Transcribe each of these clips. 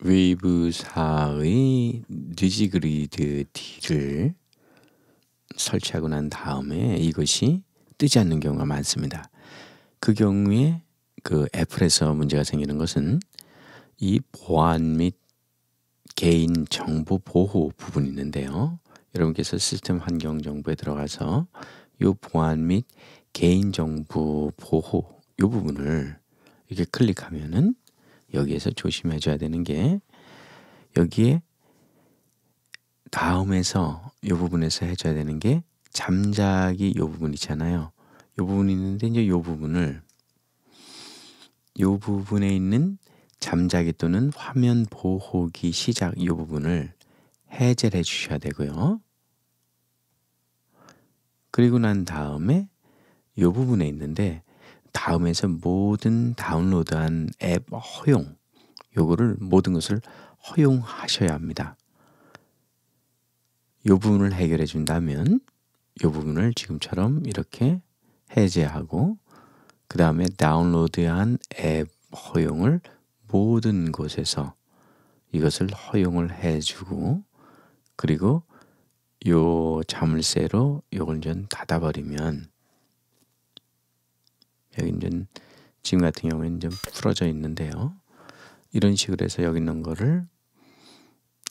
웨이브사의 디지그리드 D를 설치하고 난 다음에 이것이 뜨지 않는 경우가 많습니다. 그 경우에 그 애플에서 문제가 생기는 것은 이 보안 및 개인 정보 보호 부분이 있는데요. 여러분께서 시스템 환경 정보에 들어가서 이 보안 및 개인 정보 보호 이 부분을 이렇게 클릭하면은 여기에서 조심해줘야 되는 게 여기에 다음에서 이 부분에서 해줘야 되는 게 잠자기 이 부분 이잖아요이 부분이 있는데 이제 이 부분을 이 부분에 있는 잠자기 또는 화면 보호기 시작 이 부분을 해제를 해주셔야 되고요. 그리고 난 다음에 이 부분에 있는데 다음에서 모든 다운로드한 앱 허용 요거를 모든 것을 허용하셔야 합니다. 요 부분을 해결해 준다면 요 부분을 지금처럼 이렇게 해제하고 그 다음에 다운로드한 앱 허용을 모든 곳에서 이것을 허용을 해주고 그리고 요 자물쇠로 요걸 전 닫아버리면 완전 지금 같은 경우에는 좀 풀어져 있는데요. 이런 식으로 해서 여기 있는 거를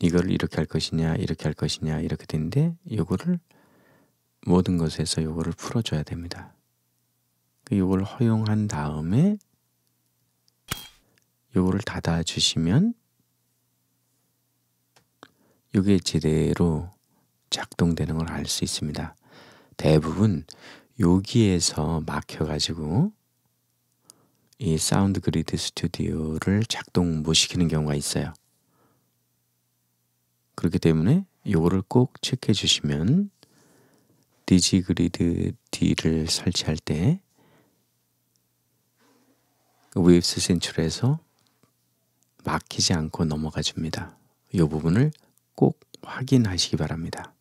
이걸 이렇게 할 것이냐 이렇게 할 것이냐 이렇게 되는데 요거를 모든 것에서 요거를 풀어줘야 됩니다. 그 요걸 허용한 다음에 요거를 닫아주시면 요게 제대로 작동되는 걸 알 수 있습니다. 대부분 여기에서 막혀가지고 이 사운드 그리드 스튜디오를 작동 못 시키는 경우가 있어요. 그렇기 때문에 요거를 꼭 체크해 주시면 디지 그리드 D를 설치할 때 웨이브스 센츄에서 막히지 않고 넘어가 줍니다. 이 부분을 꼭 확인하시기 바랍니다.